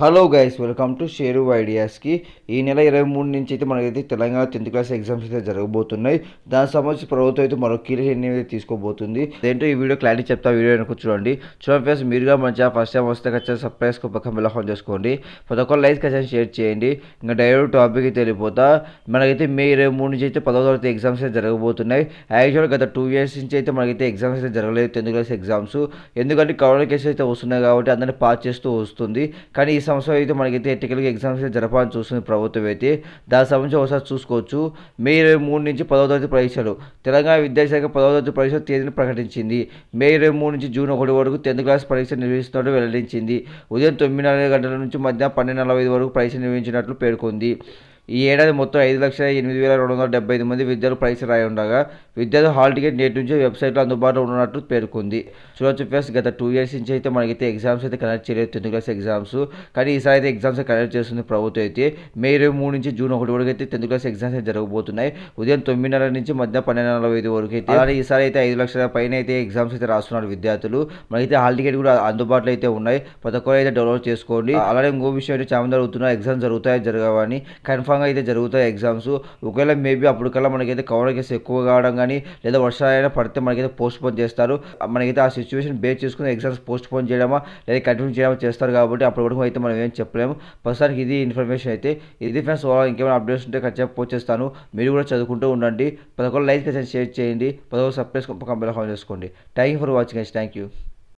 hello guys welcome to Sheru ఐడియాస్కి ఈ నెల ఇరవై మూడు నుంచి అయితే మనకైతే తెలంగాణ టెన్త్ క్లాస్ ఎగ్జామ్స్ అయితే జరగబోతున్నాయి దానికి సంబంధించి ప్రభుత్వం అయితే మరో కీలక నిర్ణయం అయితే తీసుకోబోతుంది ఏంటో ఈ వీడియో క్లారిటీ చెప్తా వీడియో వెనక చూడండి చూడండి ఫ్రెండ్స్ మీరుగా మంచిగా ఫస్ట్ టైం వస్తే ఖచ్చితంగా సర్ప్రైజ్ పక్కన బిల్ చేసుకోండి ప్రతి ఒక్క లైక్ ఖచ్చితంగా షేర్ చేయండి ఇంకా డైరెక్ట్ టాపిక్ అయితే వెళ్ళిపోతా మనకైతే మే ఇరవై మూడు నుంచి అయితే పదో తరగతి ఎగ్జామ్స్ అయితే జరగబోతున్నాయి యాక్చువల్ గత టూ ఇయర్స్ నుంచి అయితే మనకైతే ఎగ్జామ్స్ అయితే జరగలేదు టెన్త్ క్లాస్ ఎగ్జామ్స్ ఎందుకంటే కరోనా కేసు అయితే వస్తున్నాయి కాబట్టి అందరినీ పాస్ చేస్తూ వస్తుంది కానీ సంవత్సరం అయితే మనకైతే ఎట్టికల్గా ఎగ్జామ్స్ జరపాలని చూస్తుంది ప్రభుత్వం అయితే దాని సంబంధించి ఒకసారి చూసుకోవచ్చు మే ఇరవై మూడు నుంచి పదవ తరగతి పరీక్షలు తెలంగాణ విద్యాశాఖ పదవ తరగతి పరీక్ష తేదీని ప్రకటించింది మే ఇరవై మూడు నుంచి జూన్ ఒకటి వరకు టెన్త్ క్లాస్ పరీక్ష నిర్వహిస్తున్నట్టు వెల్లడించింది ఉదయం తొమ్మిది గంటల నుంచి మధ్యాహ్నం పన్నెండు నలభై ఐదు వరకు పరీక్ష నిర్వహించినట్లు పేర్కొంది ఈ ఏడాది మొత్తం ఐదు లక్షల ఎనిమిది వేల రెండు వందల డెబ్బై ఐదు మంది విద్యార్థులు పరీక్ష రాయి ఉండగా విద్యార్థులు హాల్ టికెట్ నేటి నుంచి వెబ్సైట్లో అందుబాటులో ఉన్నట్టు పేర్కొంది చూడొచ్చు ఫ్రెండ్స్ గత టూ ఇయర్స్ నుంచి అయితే మనకైతే ఎగ్జామ్స్ అయితే కండక్ట్ చేయలేదు టెన్త్ క్లాస్ ఎగ్జామ్స్ కానీ ఈసారి అయితే ఎగ్జామ్స్ కండక్ట్ చేస్తుంది ప్రభుత్వం అయితే మే ఇరవై మూడు నుంచి జూన్ ఒకటి వరకు అయితే టెన్త్ క్లాస్ ఎగ్జామ్స్ అయితే జరగబోతున్నాయి ఉదయం తొమ్మిదిన్నర నుంచి మధ్య పన్నెండు నలభై ఐదు వరకు అయితే అలాగే ఈసారి అయితే ఐదు లక్షల పైన అయితే ఎగ్జామ్స్ అయితే రాస్తున్నారు విద్యార్థులు మనకైతే హాల్ టికెట్ కూడా అందుబాటులో అయితే ఉన్నాయి ప్రతి ఒక్కరు అయితే డౌన్లోడ్ చేసుకోండి అలాగే ఇంకో విషయం అయితే చాలా జరుగుతున్నాయి ఎగ్జామ్స్ జరుగుతాయి జరగవని కన్ఫర్మ్ రూపంగా అయితే జరుగుతాయి ఎగ్జామ్స్ ఒకవేళ మేబీ అప్పటికల్లా మనకైతే కవర్ కేసు ఎక్కువ కావడం కానీ లేదా వర్షాలైనా పడితే మనకైతే పోస్ట్ పోన్ చేస్తారు మనకైతే ఆ సిచ్యువేషన్ బేస్ చేసుకుని ఎగ్జామ్స్ పోస్ట్ పోన్ చేయడమా లేదా కంటిన్యూ చేయడమా చేస్తారు కాబట్టి అప్పటి వరకు అయితే మనం ఏం చెప్పలేము ప్రస్తుతానికి ఇది ఇన్ఫర్మేషన్ అయితే ఇది ఫ్రెండ్స్ ఇంకేమైనా అప్డేట్స్ ఉంటే ఖచ్చితంగా పోస్ట్ చేస్తాను మీరు కూడా చదువుకుంటూ ఉండండి పదకొండు లైక్ షేర్ చేయండి పదకొండు సబ్స్క్రైబ్ కంపెనీ చేసుకోండి thank you for watching thank you